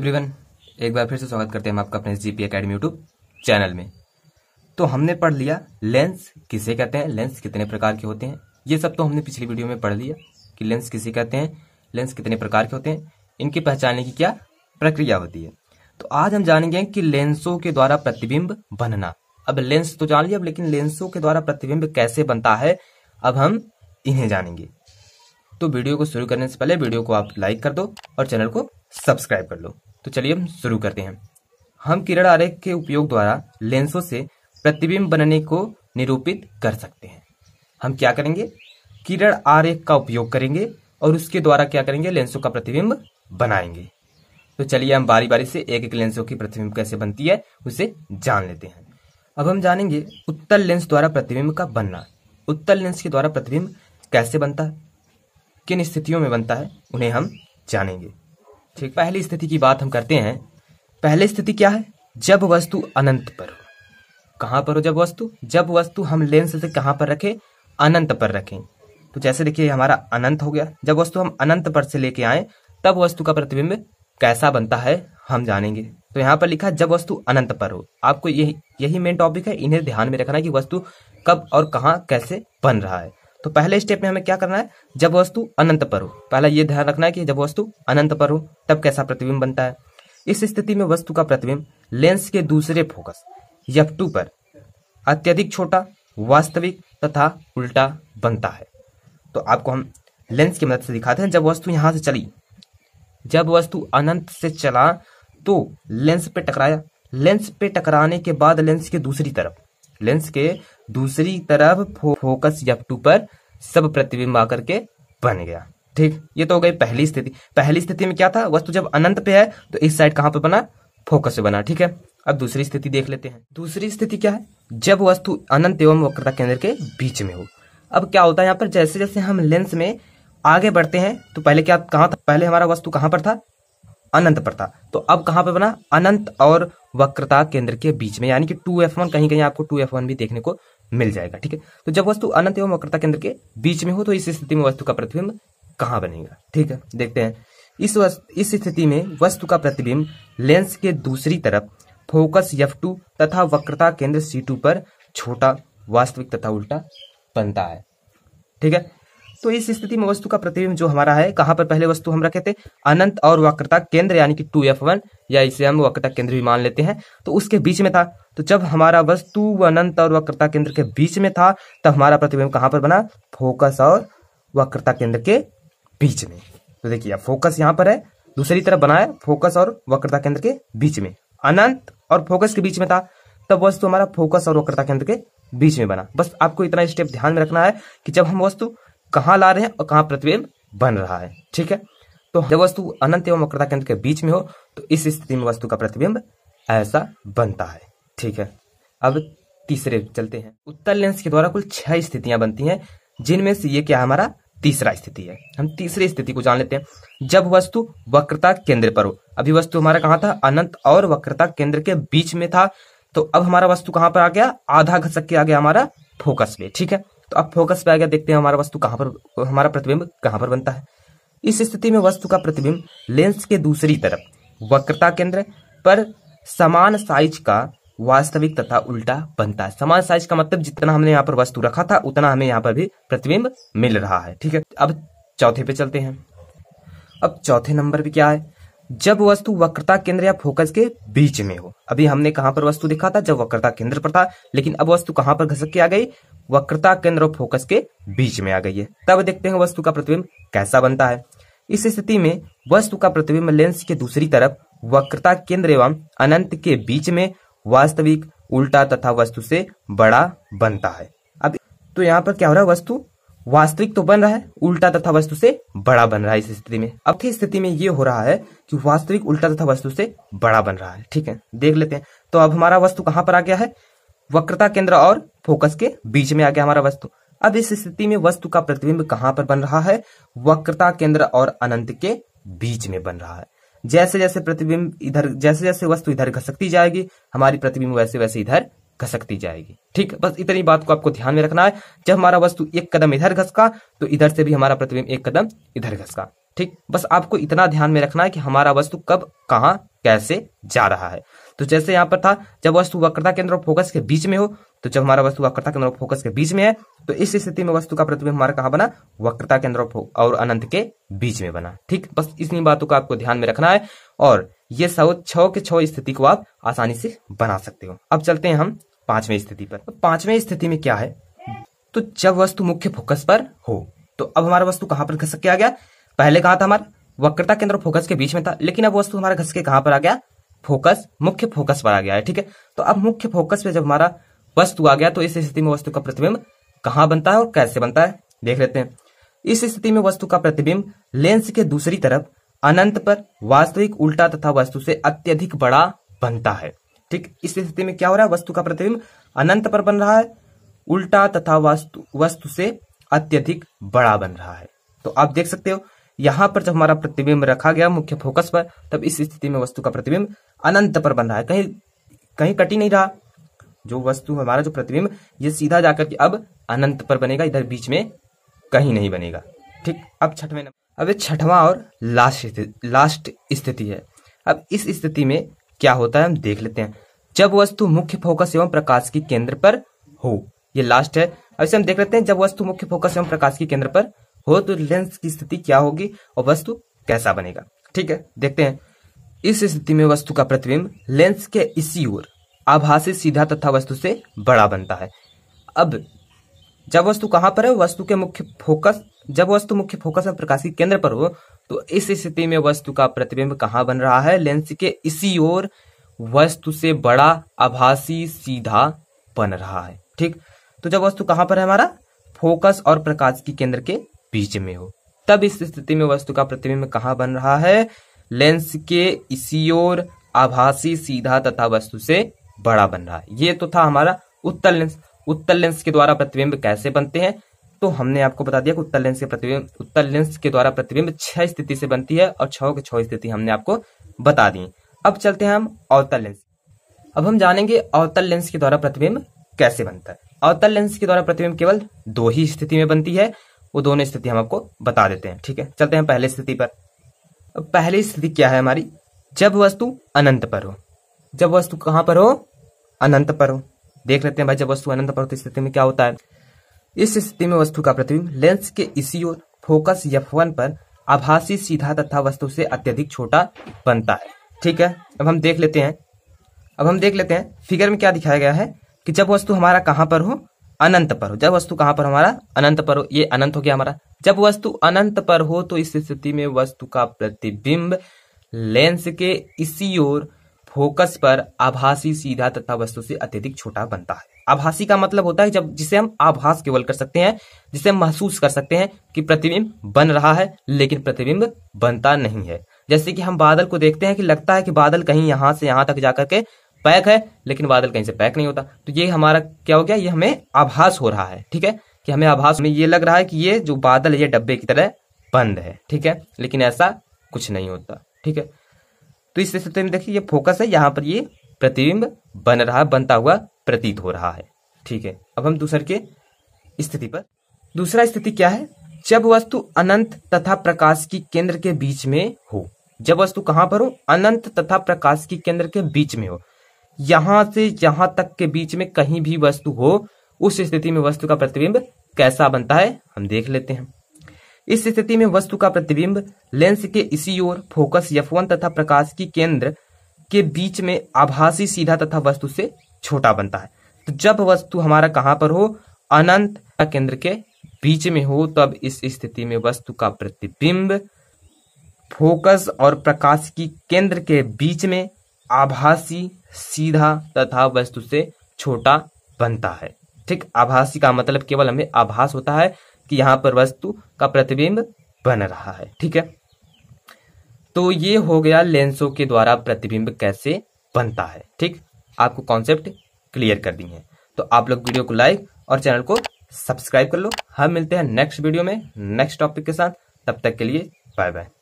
everyone एक बार फिर से स्वागत करते हैं हम आपका अपने G P academy YouTube channel में तो हमने पढ़ लिया लेंस किसे कहते हैं लेंस कितने प्रकार के होते हैं ये सब तो हमने पिछली वीडियो में पढ़ लिया कि लेंस किसे कहते हैं लेंस कितने प्रकार के होते हैं इनकी पहचानने की क्या प्रक्रिया होती है तो आज हम जानेंगे कि लेंसों के द्वारा प्रतिबिंब बनना अब लेंस तो जान लिया अब लेकिन लेंसों के द्वारा प्रतिबिंब कैसे बनता है अब हम इन्हें जानेंगे तो वीडियो को शुरू करने से पहले वीडियो को आप लाइक कर दो और चैनल को सब्सक्राइब कर लो तो चलिए हम शुरू करते हैं हम किरण आरेख के उपयोग द्वारा लेंसों से प्रतिबिंब बनने को निरूपित कर सकते हैं हम क्या करेंगे किरण आरेख का उपयोग करेंगे और उसके द्वारा क्या करेंगे लेंसों का प्रतिबिंब बनाएंगे तो चलिए हम बारी बारी से एक एक लेंसों की प्रतिबिंब कैसे बनती है उसे जान लेते हैं अब हम जानेंगे उत्तल लेंस द्वारा प्रतिबिंब का बनना उत्तल लेंस के द्वारा प्रतिबिंब कैसे बनता है किन स्थितियों में बनता है उन्हें हम जानेंगे ठीक पहली स्थिति की बात हम करते हैं पहली स्थिति क्या है जब वस्तु अनंत पर हो कहां पर हो जब वस्तु जब वस्तु हम लेंस से कहां पर रखें अनंत पर रखें तो जैसे देखिए हमारा अनंत हो गया जब वस्तु हम अनंत पर से लेके आए तब वस्तु का प्रतिबिंब कैसा बनता है हम जानेंगे तो यहाँ पर लिखा जब वस्तु अनंत पर हो आपको यही यही मेन टॉपिक है इन्हें ध्यान में रखना है कि वस्तु कब और कहा कैसे बन रहा है तो पहले स्टेप में हमें क्या करना है जब वस्तु अनंत पर हो पहला ये ध्यान रखना है कि जब वस्तु अनंत पर हो तब कैसा प्रतिबिंब बनता है इस स्थिति में वस्तु का प्रतिबिंब लेंस के दूसरे फोकस यफ टू पर अत्यधिक छोटा वास्तविक तथा उल्टा बनता है तो आपको हम लेंस की मदद से दिखाते हैं जब वस्तु यहाँ से चली जब वस्तु अनंत से चला तो लेंस पे टकराया लेंस पे टकराने के बाद लेंस के दूसरी तरफ लेंस के दूसरी तरफ फो, फोकस जपटू पर सब प्रतिबिंब आकर के बन गया ठीक ये तो हो गई पहली स्थिति पहली स्थिति में क्या था वस्तु जब अनंत पे है तो इस साइड कहां पे बना फोकस पे बना ठीक है अब दूसरी स्थिति देख लेते हैं दूसरी स्थिति क्या है जब वस्तु अनंत एवं वक्रता केंद्र के बीच में हो अब क्या होता है यहाँ पर जैसे जैसे हम लेंस में आगे बढ़ते हैं तो पहले क्या कहा था पहले हमारा वस्तु कहां पर था अनंत पर था तो अब कहां पर बना अनंत और वक्रता केंद्र के बीच में यानी कि टू एफ वन कहीं कहीं आपको टू एफ वन भी देखने को मिल जाएगा ठीक है तो जब वस्तु अनंत एवं वक्रता केंद्र के बीच में हो तो इस स्थिति में वस्तु का प्रतिबिंब कहां बनेगा ठीक है देखते हैं इस इस स्थिति में वस्तु का प्रतिबिंब लेंस के दूसरी तरफ फोकस एफ टू तथा वक्रता केंद्र सी टू पर छोटा वास्तविक तथा उल्टा बनता है ठीक है तो इस स्थिति में वस्तु का प्रतिबिंब जो हमारा है कहां पर पहले वस्तु हम रखे थे अनंत और वक्रता केंद्र यानी कि टू एफ वन या इसे हम वक्रता केंद्र भी मान लेते हैं तो उसके बीच में था तो जब हमारा वस्तु अनंत और वक्रता केंद्र के बीच में था तब हमारा प्रतिबिंब कहां पर बना फोकस और वक्रता केंद्र के बीच में तो देखिए फोकस यहाँ पर है दूसरी तरफ बनाया फोकस और वक्रता केंद्र के बीच में अनंत और फोकस के बीच में था तब वस्तु हमारा फोकस और वक्रता केंद्र के बीच में बना बस आपको इतना स्टेप ध्यान में रखना है कि जब हम वस्तु कहाँ ला रहे हैं और कहाँ प्रतिबिंब बन रहा है ठीक है तो जब वस्तु अनंत एवं वक्रता केंद्र के बीच में हो तो इस स्थिति में वस्तु का प्रतिबिंब ऐसा बनता है ठीक है अब तीसरे चलते हैं उत्तर लेंस के द्वारा कुल छह स्थितियां बनती हैं जिनमें से ये क्या हमारा तीसरा स्थिति है हम तीसरी स्थिति को जान लेते हैं जब वस्तु वक्रता केंद्र पर हो अभी वस्तु हमारा कहाँ था अनंत और वक्रता केंद्र के बीच में था तो अब हमारा वस्तु कहाँ पर आ गया आधा घसक के आ गया हमारा फोकस में ठीक है तो अब फोकस पे आ गया देखते हैं हमारा वस्तु कहां पर हमारा प्रतिबिंब कहां पर बनता है इस स्थिति में वस्तु का प्रतिबिंब लेंस के दूसरी तरफ वक्रता केंद्र पर समान साइज का वास्तविक तथा उल्टा बनता है समान साइज का मतलब जितना हमने यहाँ पर वस्तु रखा था उतना हमें यहाँ पर भी प्रतिबिंब मिल रहा है ठीक है अब चौथे पे चलते हैं अब चौथे नंबर पे क्या है जब वस्तु वक्रता केंद्र या फोकस के बीच में हो अभी हमने कहां पर वस्तु दिखा था जब वक्रता केंद्र पर था लेकिन अब वस्तु कहां पर घसक के आ गई वक्रता केंद्र और फोकस के बीच में आ गई है तब देखते हैं वस्तु का प्रतिबिंब कैसा बनता है इस स्थिति में वस्तु का प्रतिबिंब लेंस के दूसरी तरफ वक्रता केंद्र एवं अनंत के बीच में वास्तविक उल्टा तथा वस्तु से बड़ा बनता है अब तो यहाँ पर क्या हो रहा है वस्तु वास्तविक तो बन रहा है उल्टा तथा वस्तु से बड़ा बन रहा है इस स्थिति में अब की स्थिति में ये हो रहा है कि वास्तविक उल्टा तथा वस्तु से बड़ा बन रहा है ठीक है देख लेते हैं तो अब हमारा वस्तु कहाँ पर आ गया है वक्रता केंद्र और फोकस के बीच में आ गया हमारा वस्तु अब इस स्थिति में वस्तु का प्रतिबिंब कहां पर बन रहा है वक्रता केंद्र और अनंत के बीच में बन रहा है जैसे जैसे प्रतिबिंब इधर जैसे जैसे वस्तु इधर घसकती जाएगी हमारी प्रतिबिंब वैसे वैसे इधर घसकती जाएगी ठीक बस इतनी बात को आपको ध्यान में रखना है जब हमारा वस्तु एक कदम इधर घसका तो इधर से भी हमारा प्रतिबिंब एक कदम इधर घसका ठीक बस आपको इतना ध्यान में रखना है कि हमारा वस्तु कब कहा कैसे जा रहा है तो जैसे यहां पर था जब वस्तु वक्रता केंद्र और फोकस के बीच में हो तो जब हमारा वस्तु वक्रता केंद्र और फोकस के बीच में है तो इस स्थिति में वस्तु का प्रतिबिंब हमारा कहा बना वक्रता केंद्र और अनंत के बीच में बना ठीक बस इन्हीं बातों का आपको ध्यान में रखना है और ये सौ छो के छो स्थिति को आप आसानी से बना सकते हो अब चलते हैं हम पांचवें स्थिति पर पांचवें स्थिति में क्या है तो जब वस्तु मुख्य फोकस पर हो तो अब हमारा वस्तु कहां पर घसक के आ गया पहले कहा था हमारा वक्रता केंद्र फोकस के बीच में था लेकिन अब वस्तु हमारा घसके कहां पर आ गया फोकस मुख्य फोकस पर आ गया है ठीक है तो अब मुख्य फोकस पे जब हमारा वस्तु आ गया तो इस स्थिति में वस्तु का प्रतिबिंब कहां बनता है और कैसे बनता है देख लेते हैं इस स्थिति में वस्तु का प्रतिबिंब लेंस के दूसरी तरफ अनंत पर वास्तविक उल्टा तथा वस्तु से अत्यधिक बड़ा बनता है ठीक इस स्थिति में क्या हो रहा है वस्तु का प्रतिबिंब अनंत पर बन रहा है उल्टा तथा वस्तु वस्तु से अत्यधिक बड़ा बन रहा है तो आप देख सकते हो यहां पर जब हमारा प्रतिबिंब रखा गया मुख्य फोकस पर तब इस स्थिति में वस्तु का प्रतिबिंब अनंत पर बन रहा है कहीं कहीं कटी नहीं रहा जो वस्तु हमारा जो प्रतिबिंब ये सीधा जाकर के अब अनंत पर बनेगा इधर बीच में कहीं नहीं बनेगा ठीक अब छठवें नंबर अब छठवां और लास्ट लास्ट स्थिति है अब इस स्थिति में क्या होता है हम देख लेते हैं जब वस्तु मुख्य फोकस एवं प्रकाश के केंद्र पर हो ये लास्ट है अब इसे हम देख लेते हैं जब वस्तु मुख्य फोकस एवं प्रकाश के केंद्र पर हो तो लेंस की स्थिति क्या होगी और वस्तु कैसा बनेगा ठीक है देखते हैं इस स्थिति में वस्तु का प्रतिबिंब लेंस के इसी ओर आभासी सीधा तथा वस्तु से बड़ा बनता है अब जब वस्तु कहां पर है वस्तु के मुख्य फोकस जब वस्तु मुख्य फोकस और प्रकाशित केंद्र पर हो तो इस स्थिति में वस्तु का प्रतिबिंब कहां बन रहा है लेंस के इसी ओर वस्तु से बड़ा आभासी सीधा बन रहा है ठीक तो जब वस्तु कहां पर है हमारा फोकस और प्रकाश की केंद्र के बीच में हो तब इस स्थिति में वस्तु का प्रतिबिंब कहाँ बन रहा है लेंस के इसी ओर आभासी सीधा तथा वस्तु से बड़ा बन रहा है ये तो था हमारा उत्तल लेंस उत्तल लेंस के द्वारा प्रतिबिंब कैसे बनते हैं तो हमने आपको बता दिया कि उत्तल लेंस के प्रतिबिंब उत्तल लेंस के द्वारा प्रतिबिंब छह स्थिति से बनती है और छह के छह स्थिति हमने आपको बता दी अब चलते हैं हम अवतल लेंस अब हम जानेंगे अवतल लेंस के द्वारा प्रतिबिंब कैसे बनता है अवतल लेंस के द्वारा प्रतिबिंब केवल दो ही स्थिति में बनती है वो दोनों स्थिति हम आपको बता देते हैं ठीक है चलते हैं पहले स्थिति पर पहली स्थिति क्या है हमारी जब वस्तु अनंत पर हो जब वस्तु कहां पर हो अनंत पर हो देख लेते हैं भाई जब वस्तु अनंत पर हो तो स्थिति में क्या होता है इस स्थिति में वस्तु का प्रतिबिंब लेंस के इसी ओर फोकस एफ पर आभासी सीधा तथा वस्तु से अत्यधिक छोटा बनता है ठीक है अब हम देख लेते हैं अब हम देख लेते हैं फिगर में क्या दिखाया गया है कि जब वस्तु हमारा कहां पर हो अनंत पर हो जब वस्तु कहां पर हमारा अनंत पर हो ये अनंत हो गया हमारा जब वस्तु अनंत पर हो तो इस स्थिति में वस्तु का प्रतिबिंब लेंस के इसी ओर फोकस पर आभासी सीधा तथा वस्तु से अत्यधिक छोटा बनता है आभासी का मतलब होता है जब जिसे हम आभास केवल कर सकते हैं जिसे महसूस कर सकते हैं कि प्रतिबिंब बन रहा है लेकिन प्रतिबिंब बनता नहीं है जैसे कि हम बादल को देखते हैं कि लगता है कि बादल कहीं यहां से यहां तक जाकर के पैक है लेकिन बादल कहीं से पैक नहीं होता तो ये हमारा क्या हो गया ये हमें आभास हो रहा है ठीक है कि हमें आभास में ये लग रहा है कि ये जो बादल है ये डब्बे की तरह बंद है ठीक है लेकिन ऐसा कुछ नहीं होता ठीक है तो इस स्थिति में देखिए ये फोकस है यहाँ पर ये प्रतिबिंब बन रहा है बनता हुआ प्रतीत हो रहा है ठीक है अब हम दूसर के स्थिति पर दूसरा स्थिति क्या है जब वस्तु अनंत तथा प्रकाश की केंद्र के बीच में हो जब वस्तु कहां पर हो अनंत तथा प्रकाश की केंद्र के बीच में हो यहां से यहां तक के बीच में कहीं भी वस्तु हो उस स्थिति में वस्तु का प्रतिबिंब कैसा बनता है हम देख लेते हैं इस स्थिति में वस्तु का प्रतिबिंब लेंस के इसी ओर फोकस यफवन तथा प्रकाश की केंद्र के बीच में आभासी सीधा तथा वस्तु से छोटा बनता है तो जब वस्तु हमारा कहां पर हो अनंत केंद्र के बीच में हो तब इस स्थिति में वस्तु का प्रतिबिंब फोकस और प्रकाश की केंद्र के बीच में आभासी सीधा तथा वस्तु से छोटा बनता है ठीक आभासी का मतलब केवल हमें आभास होता है कि यहां पर वस्तु का प्रतिबिंब बन रहा है ठीक है तो ये हो गया लेंसों के द्वारा प्रतिबिंब कैसे बनता है ठीक आपको कॉन्सेप्ट क्लियर कर दिए हैं तो आप लोग वीडियो को लाइक और चैनल को सब्सक्राइब कर लो हम मिलते हैं नेक्स्ट वीडियो में नेक्स्ट टॉपिक के साथ तब तक के लिए बाय बाय